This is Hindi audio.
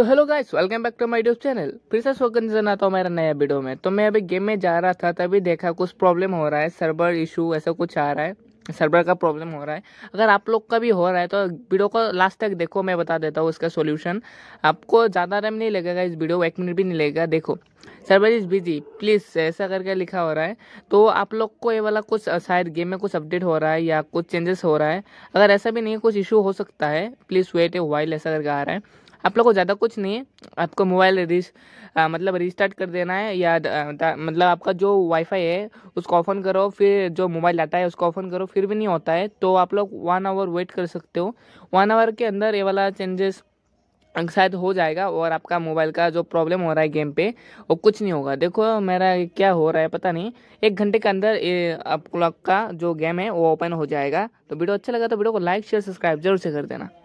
तो hello guys welcome back to my YouTube channel फिर से स्वागत नजर आता हूँ मेरा नया वीडियो में तो मैं अभी गेम में जा रहा था तभी देखा कुछ प्रॉब्लम हो रहा है सर्वर इशू ऐसा कुछ आ रहा है सर्वर का प्रॉब्लम हो रहा है अगर आप लोग का भी हो रहा है तो वीडियो को लास्ट तक देखो मैं बता देता हूँ उसका सोल्यूशन आपको ज़्यादा टाइम नहीं लगेगा इस वीडियो को एक मिनट भी नहीं लगेगा देखो सर्वर इज़ बिजी प्लीज़ ऐसा करके लिखा हो रहा है तो आप लोग को ये वाला कुछ शायद गेम में कुछ अपडेट हो रहा है या कुछ चेंजेस हो रहा है अगर ऐसा भी नहीं कुछ इशू हो सकता है प्लीज़ वेट ए वाइल ऐसा करके आ रहा है आप लोग को ज़्यादा कुछ नहीं है आपको मोबाइल रिस आ, मतलब रिस्टार्ट कर देना है या मतलब आपका जो वाईफाई है उसको ऑफ ऑन करो फिर जो मोबाइल आता है उसको ऑफ ऑन करो फिर भी नहीं होता है तो आप लोग वन आवर वेट कर सकते हो वन आवर के अंदर ये वाला चेंजेस शायद हो जाएगा और आपका मोबाइल का जो प्रॉब्लम हो रहा है गेम पे वो कुछ नहीं होगा देखो मेरा क्या हो रहा है पता नहीं एक घंटे के अंदर ये आप क्लॉक का जो गेम है वो ओपन हो जाएगा तो वीडियो अच्छा लगा तो वीडियो को लाइक शेयर सब्सक्राइब जरूर से कर देना